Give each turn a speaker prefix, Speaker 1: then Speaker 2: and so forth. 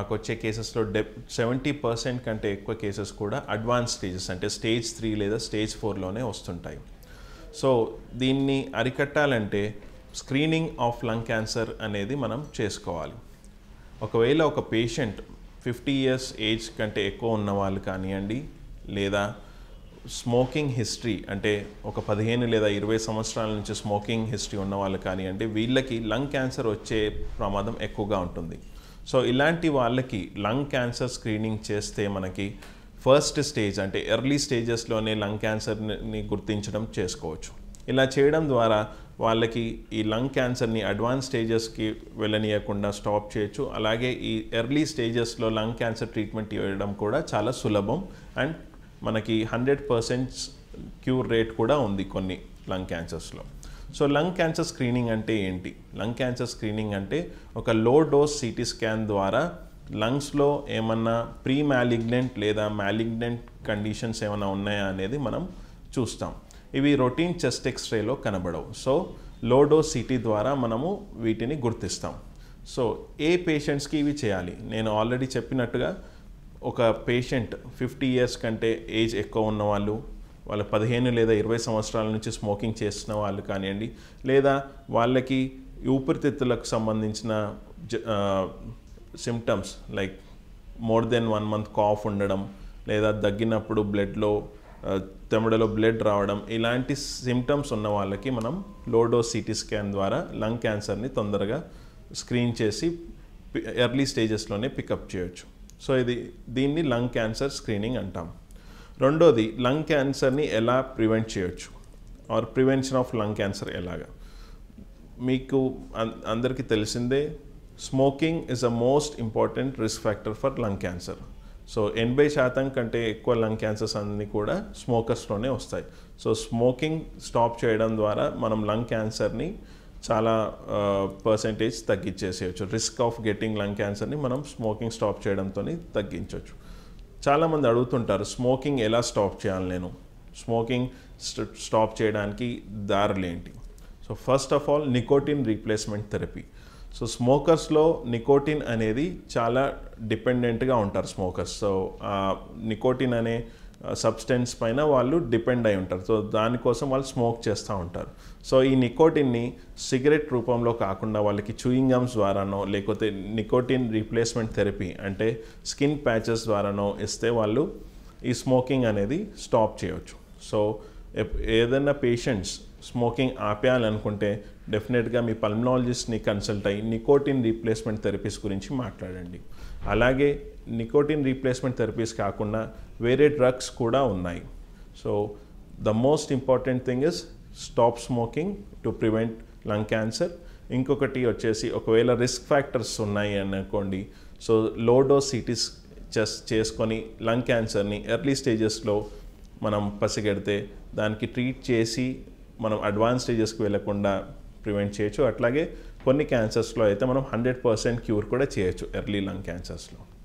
Speaker 1: మాకు వచ్చే కేసెస్లో డె సెవెంటీ పర్సెంట్ కంటే ఎక్కువ కేసెస్ కూడా అడ్వాన్స్ స్టేజెస్ అంటే స్టేజ్ త్రీ లేదా స్టేజ్ ఫోర్లోనే వస్తుంటాయి సో దీన్ని అరికట్టాలంటే స్క్రీనింగ్ ఆఫ్ లంగ్ క్యాన్సర్ అనేది మనం చేసుకోవాలి ఒకవేళ ఒక పేషెంట్ ఫిఫ్టీ ఇయర్స్ ఏజ్ కంటే ఎక్కువ ఉన్న వాళ్ళు కానివ్వండి లేదా స్మోకింగ్ హిస్టరీ అంటే ఒక పదిహేను లేదా ఇరవై సంవత్సరాల నుంచి స్మోకింగ్ హిస్టరీ ఉన్న వాళ్ళు కానివ్వండి వీళ్ళకి లంగ్ క్యాన్సర్ వచ్చే ప్రమాదం ఎక్కువగా ఉంటుంది సో ఇలాంటి వాళ్ళకి లంగ్ క్యాన్సర్ స్క్రీనింగ్ చేస్తే మనకి ఫస్ట్ స్టేజ్ అంటే ఎర్లీ స్టేజెస్లోనే లంగ్ క్యాన్సర్ని గుర్తించడం చేసుకోవచ్చు ఇలా చేయడం ద్వారా వాళ్ళకి ఈ లంగ్ క్యాన్సర్ని అడ్వాన్స్ స్టేజెస్కి వెళ్ళనీయకుండా స్టాప్ చేయొచ్చు అలాగే ఈ ఎర్లీ స్టేజెస్లో లంగ్ క్యాన్సర్ ట్రీట్మెంట్ ఇవ్వడం కూడా చాలా సులభం అండ్ మనకి హండ్రెడ్ పర్సెంట్ క్యూర్ రేట్ కూడా ఉంది కొన్ని లంగ్ క్యాన్సర్స్లో సో లంగ్ క్యాన్సర్ స్క్రీనింగ్ అంటే ఏంటి లంగ్ క్యాన్సర్ స్క్రీనింగ్ అంటే ఒక లో డోస్ సిటీ స్కాన్ ద్వారా లంగ్స్లో ఏమన్నా ప్రీ మ్యాలిగ్నెంట్ లేదా మ్యాలిగ్నెంట్ కండిషన్స్ ఏమైనా ఉన్నాయా అనేది మనం చూస్తాం ఇవి రొటీన్ చెస్ట్ ఎక్స్రేలో కనబడవు సో లో డోస్ సిటీ ద్వారా మనము వీటిని గుర్తిస్తాం సో ఏ పేషెంట్స్కి ఇవి చేయాలి నేను ఆల్రెడీ చెప్పినట్టుగా ఒక పేషెంట్ ఫిఫ్టీ ఇయర్స్ కంటే ఏజ్ ఎక్కువ ఉన్నవాళ్ళు వాళ్ళ పదిహేను లేదా ఇరవై సంవత్సరాల నుంచి స్మోకింగ్ చేస్తున్న వాళ్ళు కానివ్వండి లేదా వాళ్ళకి ఊపిరితిత్తులకు సంబంధించిన symptoms like more than one month cough ఉండడం లేదా దగ్గినప్పుడు బ్లడ్లో తెమిడలో బ్లడ్ రావడం ఇలాంటి సిమ్టమ్స్ ఉన్న వాళ్ళకి మనం లోడో సిటీ స్కాన్ ద్వారా లంగ్ క్యాన్సర్ని తొందరగా స్క్రీన్ చేసి ఎర్లీ స్టేజెస్లోనే పికప్ చేయొచ్చు సో ఇది దీన్ని లంగ్ క్యాన్సర్ స్క్రీనింగ్ అంటాం రెండోది లంగ్ క్యాన్సర్ని ఎలా ప్రివెంట్ చేయొచ్చు or prevention of lung cancer ఎలాగా మీకు అందరికీ తెలిసిందే smoking is a most important risk factor for lung cancer so ఎనభై శాతం కంటే ఎక్కువ లంగ్ క్యాన్సర్స్ అన్నీ కూడా స్మోకర్స్లోనే వస్తాయి సో స్మోకింగ్ స్టాప్ చేయడం ద్వారా మనం లంగ్ క్యాన్సర్ని చాలా పర్సంటేజ్ తగ్గించేసేయచ్చు రిస్క్ ఆఫ్ గెట్టింగ్ లంగ్ క్యాన్సర్ని మనం స్మోకింగ్ స్టాప్ చేయడంతో తగ్గించవచ్చు చాలామంది అడుగుతుంటారు స్మోకింగ్ ఎలా స్టాప్ చేయాలి నేను స్మోకింగ్ స్టాప్ చేయడానికి దారులేంటి so first of all nicotine replacement therapy so స్మోకర్స్లో నికోటిన్ అనేది చాలా డిపెండెంట్గా ఉంటారు స్మోకర్స్ సో నికోటిన్ అనే సబ్స్టెన్స్ పైన వాళ్ళు డిపెండ్ అయి ఉంటారు సో దానికోసం వాళ్ళు స్మోక్ చేస్తూ ఉంటారు సో ఈ నికోటిన్ని సిగరెట్ రూపంలో కాకుండా వాళ్ళకి చూయింగ్ గమ్స్ ద్వారానో లేకపోతే నికోటిన్ రీప్లేస్మెంట్ థెరపీ అంటే స్కిన్ ప్యాచెస్ ద్వారానో ఇస్తే వాళ్ళు ఈ స్మోకింగ్ అనేది స్టాప్ చేయవచ్చు సో ఏదైనా పేషెంట్స్ స్మోకింగ్ ఆపేయాలనుకుంటే డెఫినెట్గా మీ పల్మనాలజిస్ట్ని కన్సల్ట్ అయ్యి నికోటిన్ రీప్లేస్మెంట్ థెరపీస్ గురించి మాట్లాడండి అలాగే నికోటిన్ రీప్లేస్మెంట్ థెరపీస్ కాకుండా వేరే డ్రగ్స్ కూడా ఉన్నాయి so the most important thing is stop smoking to prevent lung cancer ఇంకొకటి వచ్చేసి ఒకవేళ రిస్క్ ఫ్యాక్టర్స్ ఉన్నాయి అనుకోండి so low dose CTs chest చేసుకొని లంగ్ క్యాన్సర్ని ఎర్లీ స్టేజెస్లో మనం పసిగడితే దానికి ట్రీట్ చేసి మనం అడ్వాన్స్ స్టేజెస్కి వెళ్లకుండా ప్రివెంట్ చేయొచ్చు అట్లాగే కొన్ని క్యాన్సర్స్లో అయితే మనం హండ్రెడ్ పర్సెంట్ క్యూర్ కూడా చేయొచ్చు ఎర్లీ లంగ్ క్యాన్సర్స్లో